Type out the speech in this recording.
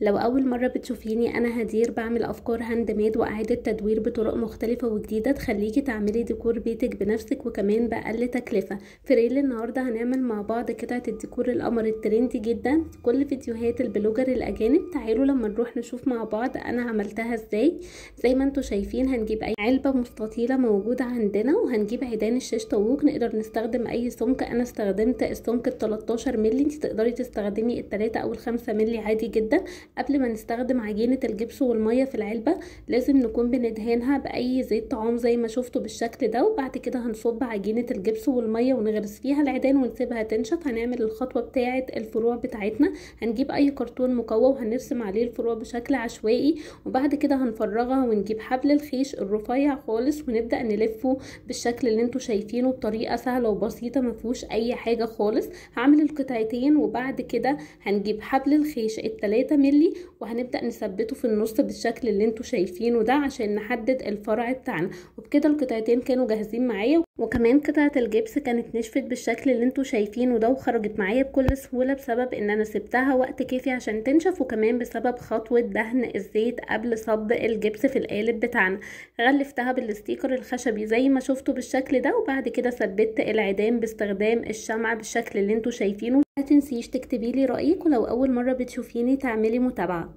لو اول مره بتشوفيني انا هدير بعمل افكار هاند ميد واعاده تدوير بطرق مختلفه وجديده تخليكي تعملي ديكور بيتك بنفسك وكمان باقل تكلفه في ريل النهارده هنعمل مع بعض قطعه الديكور القمر الترندي جدا في كل فيديوهات البلوجر الاجانب تعالوا لما نروح نشوف مع بعض انا عملتها ازاي زي ما انتم شايفين هنجيب اي علبه مستطيله موجوده عندنا وهنجيب عيدان الشاش طاووق نقدر نستخدم اي سمك انا استخدمت السمك ال 13 مللي انت تقدري تستخدمي التلاتة او الخمسة مللي عادي جدا قبل ما نستخدم عجينة الجبس والمية في العلبة لازم نكون بندهنها بأي زيت طعام زي ما شفتوا بالشكل ده وبعد كده هنصب عجينة الجبس والمية ونغرس فيها العيدان ونسيبها تنشف هنعمل الخطوة بتاعة الفروع بتاعتنا هنجيب أي كرتون مكوى وهنرسم عليه الفروع بشكل عشوائي وبعد كده هنفرغها ونجيب حبل الخيش الرفيع خالص ونبدأ نلفه بالشكل اللي انتوا شايفينه بطريقة سهلة وبسيطة مفيهوش أي حاجة خالص هعمل القطعتين وبعد كده هنجيب حبل الخيش التلاتة ملي المحلي وهنبدأ نثبته في النص بالشكل اللي انتوا شايفينه ده عشان نحدد الفرع بتاعنا وبكده القطعتين كانوا جاهزين معايا وكمان قطعة الجبس كانت نشفت بالشكل اللي انتوا شايفينه ده وخرجت معايا بكل سهولة بسبب ان انا سبتها وقت كافي عشان تنشف وكمان بسبب خطوة دهن الزيت قبل صب الجبس في القالب بتاعنا غلفتها بالستيكر الخشبي زي ما شفتوا بالشكل ده وبعد كده ثبت العيدان باستخدام الشمعة بالشكل اللي انتوا شايفينه تنسيش تكتبي لي رأيك ولو أول مرة بتشوفيني تعملي متابعة